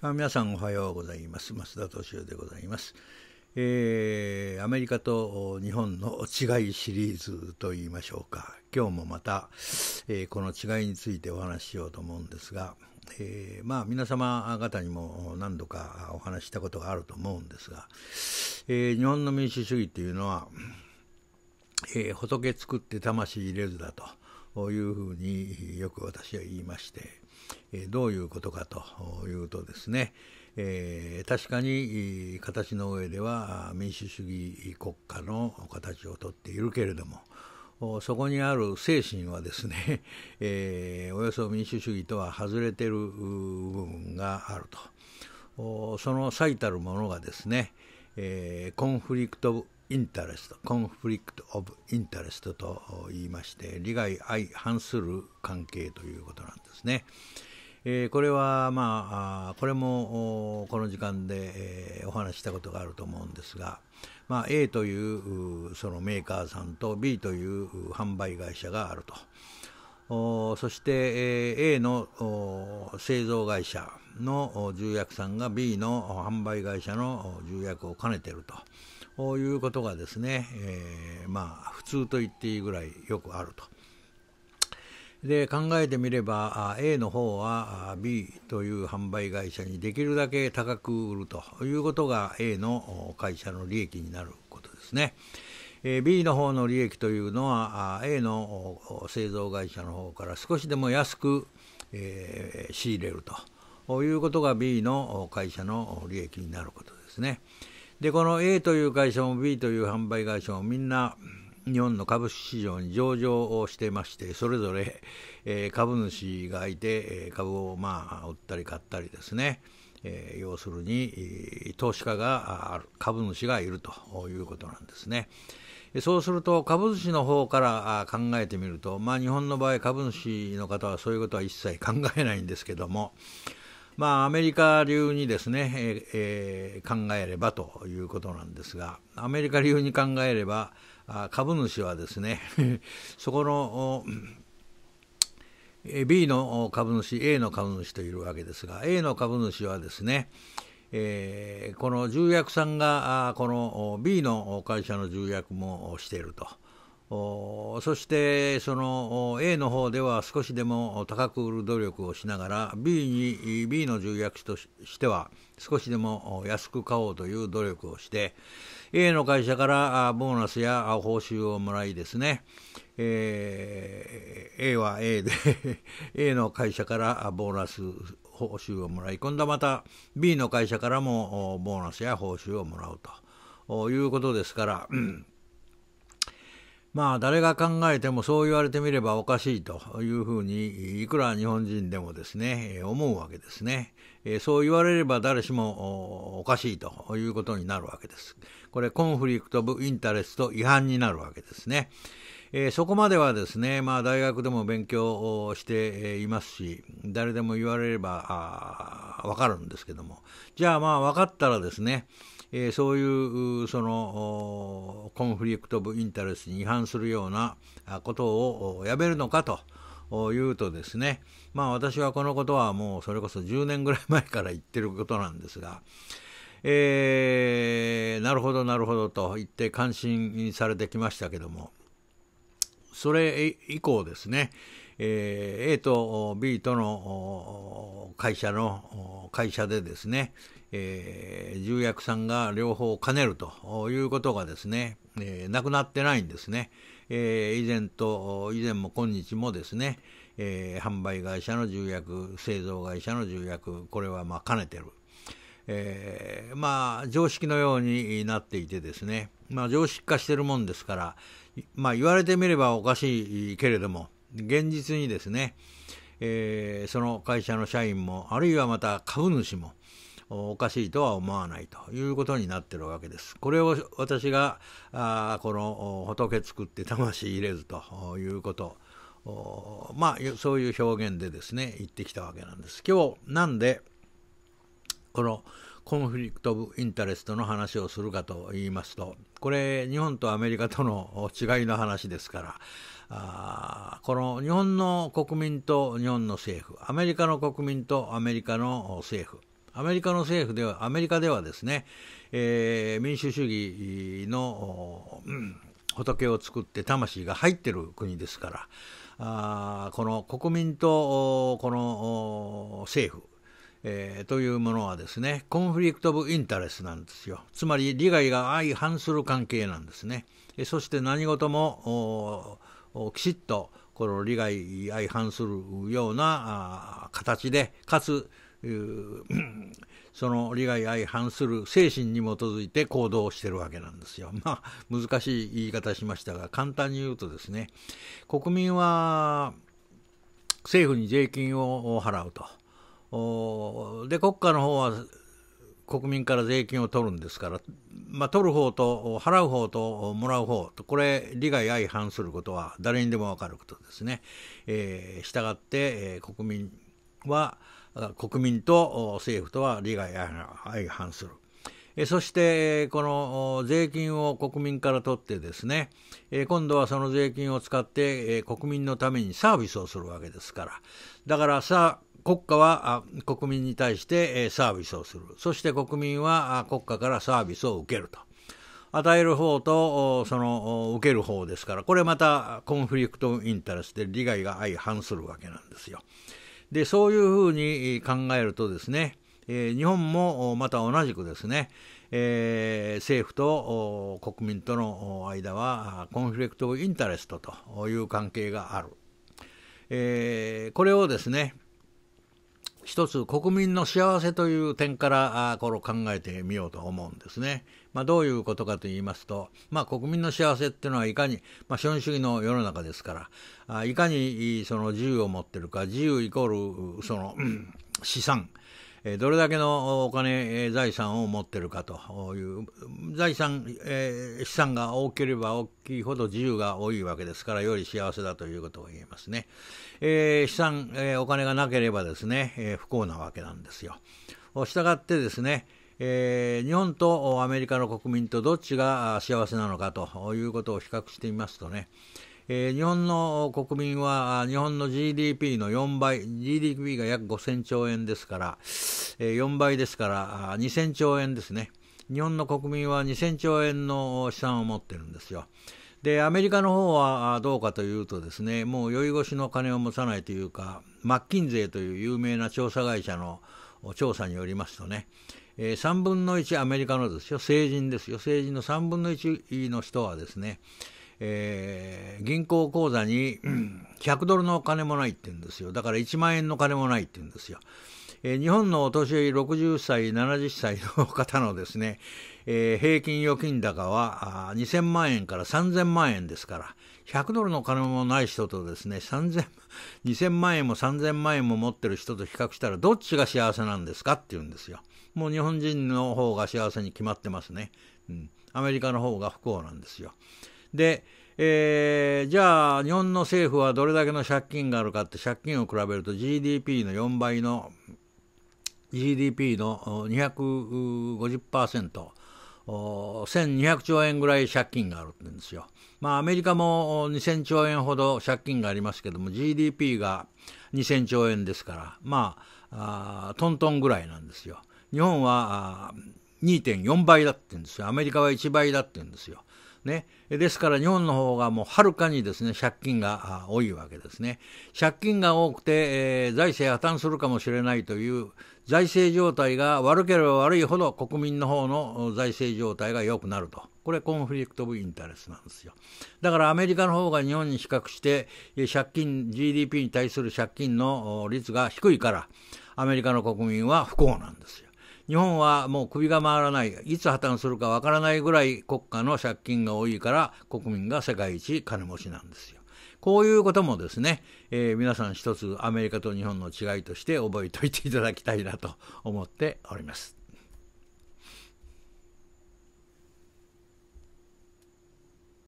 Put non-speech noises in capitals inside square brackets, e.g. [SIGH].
あ皆さんおはようございます増田敏夫でございます、えー、アメリカと日本の違いシリーズと言いましょうか今日もまた、えー、この違いについてお話ししようと思うんですが、えー、まあ皆様方にも何度かお話したことがあると思うんですが、え日本の民主主義というのは、え仏作って魂入れずだというふうによく私は言いましてどういうことかというとですね、え確かに形の上では民主主義国家の形をとっているけれどもそこにある精神はですね、[LAUGHS] えおよそ民主主義とは外れてる部分があるとその最たるものがですね、えコンフリクトインタレスト、コンフリクト・オブ・インタレストと言いまして、利害相反する関係ということなんですね。これは、まあ、これもこの時間で、お話したことがあると思うんですが、まあ、A というそのメーカーさんと B という販売会社があると。そして A の製造会社の重役さんが B の販売会社の重役を兼ねていると。ういうことがですね、えー、まあ普通と言っていいぐらいよくあると。で考えてみれば A の方は B という販売会社にできるだけ高く売るということが A の会社の利益になることですね。B の方の利益というのは A の製造会社の方から少しでも安く、え仕入れるということが B の会社の利益になることですね。で、この A という会社も B という販売会社もみんな日本の株式市場に上場をしてまして、それぞれ、え株主がいて、株をまあ売ったり買ったりですね、え要するに投資家がある、株主がいるということなんですね。そうすると株主の方から考えてみると、まあ、日本の場合株主の方はそういうことは一切考えないんですけども、まあ、アメリカ流にですね、えー、考えればということなんですが、アメリカ流に考えれば、あ株主はですね、[LAUGHS] そこの B の株主、A の株主といるわけですが、A の株主はですね、えー、この重役さんがこの B の会社の重役もしていると。そしてその A の方では少しでも高く売る努力をしながら B, に B の重役としては少しでも安く買おうという努力をして A の会社からボーナスや報酬をもらいですね、えー、A は A で [LAUGHS] A の会社からボーナス報酬をもらい今度はまた B の会社からもボーナスや報酬をもらうということですから、うんまあ誰が考えてもそう言われてみればおかしいというふうにいくら日本人でもですね思うわけですね。そう言われれば誰しもおかしいということになるわけです。これコンフリクト・ブ・インタレスト違反になるわけですね。えそこまではですね、まあ、大学でも勉強をしていますし、誰でも言われればわかるんですけども、じゃあまあ分かったらですね、えー、そういうそのコンフリクト・オブ・インタレスに違反するようなことをやめるのかと。言うとですね、まあ私はこのことはもうそれこそ10年ぐらい前から言ってることなんですが、えー、なるほどなるほどと言って感心されてきましたけども、それ以降ですね、えー、A と B との会社の会社でですね、えー、重役さんが両方兼ねるということがですね、えー、なくなってないんですね。えー、以前と、以前も今日もですね、えー、販売会社の重役、製造会社の重役、これはまあ兼ねてる。えー、まあ常識のようになっていてですね、まあ、常識化してるもんですから、まあ、言われてみればおかしいけれども現実にですね、えー、その会社の社員もあるいはまた株主もおかしいとは思わないということになってるわけです。これを私があこの仏作って魂入れずということまあそういう表現でですね言ってきたわけなんです。今日なんでこのコンフリクト・オブ・インタレストの話をするかと言いますと、これ、日本とアメリカとの違いの話ですから、あこの日本の国民と日本の政府、アメリカの国民とアメリカの政府、アメリカの政府では、アメリカではですね、えー、民主主義の、うん、仏を作って魂が入ってる国ですから、あこの国民とこの政府えー、というものはですね、コンフリクト・オブ・インタレスなんですよ。つまり利害が相反する関係なんですね。えそして何事もきちっとこの利害相反するようなあ形で、かつ、[COUGHS] その利害相反する精神に基づいて行動してるわけなんですよ。まあ、難しい言い方しましたが、簡単に言うとですね、国民は政府に税金を払うと。で国家の方は国民から税金を取るんですから、まあ、取る方と払う方ともらう方とこれ利害相反することは誰にでも分かることですね。えー、従って、えー、国民は国民と政府とは利害相反する。そしてこの税金を国民から取ってですね、今度はその税金を使って国民のためにサービスをするわけですから、だからさ、国家は国民に対してサービスをする。そして国民は国家からサービスを受けると。与える方とその受ける方ですから、これまたコンフリクトインタレスで利害が相反するわけなんですよ。で、そういうふうに考えるとですね、日本もまた同じくですね、え政府と国民との間はコンフリクトインタレストという関係がある。えこれをですね、一つ国民の幸せという点からあこれを考えてみようと思うんですね。まあ、どういうことかと言いますと、まあ、国民の幸せっていうのはいかに、まあ、資本主義の世の中ですからあいかにその自由を持ってるか自由イコールその、うん、資産どれだけのお金、財産を持ってるかという財産、えー、資産が多ければ大きいほど自由が多いわけですからより幸せだということを言えますね、えー、資産、えー、お金がなければですね、え不幸なわけなんですよしたがってですねえー、日本とアメリカの国民とどっちが幸せなのかということを比較してみますとね、えー、日本の国民は日本の GDP の4倍、GDP が約5000兆円ですから、えー、4倍ですから2000兆円ですね。日本の国民は2000兆円の資産を持ってるんですよ。で、アメリカの方はどうかというとですね、もう酔い越しの金を持たないというか、マッキンゼーという有名な調査会社の調査によりますとね、えー、3分の1アメリカのですよ、成人ですよ、成人の3分の1の人はですね、えー、銀行口座に100ドルのお金もないって言うんですよ。だから1万円の金もないって言うんですよ。えー、日本のお年寄り60歳、70歳の方のですね、えー、平均預金高は2000万円から3000万円ですから、100ドルの金もない人とですね、2000万円も3000万円も持ってる人と比較したら、どっちが幸せなんですかって言うんですよ。もう日本人の方が幸せに決まってますね。うん。アメリカの方が不幸なんですよ。で、えー、じゃあ日本の政府はどれだけの借金があるかって借金を比べると GDP の4倍の GDP の250%。1200兆円ぐらい借金があるってんですよ。まあアメリカも2000兆円ほど借金がありますけども GDP が2000兆円ですからまあトントンぐらいなんですよ。日本は2.4倍だって言うんですよ。アメリカは1倍だって言うんですよ。ね、ですから日本の方がもうはるかにですね借金が多いわけですね。借金が多くて、えー、財政破綻するかもしれないという財政状態が悪ければ悪いほど国民の方の財政状態が良くなると。これコンフリクト・オブ・インタレスなんですよ。だからアメリカの方が日本に比較して借金、GDP に対する借金の率が低いからアメリカの国民は不幸なんですよ。日本はもう首が回らない、いつ破綻するかわからないぐらい国家の借金が多いから国民が世界一金持ちなんですよ。こういうこともですね、えー、皆さん一つアメリカと日本の違いとして覚えておいていただきたいなと思っております。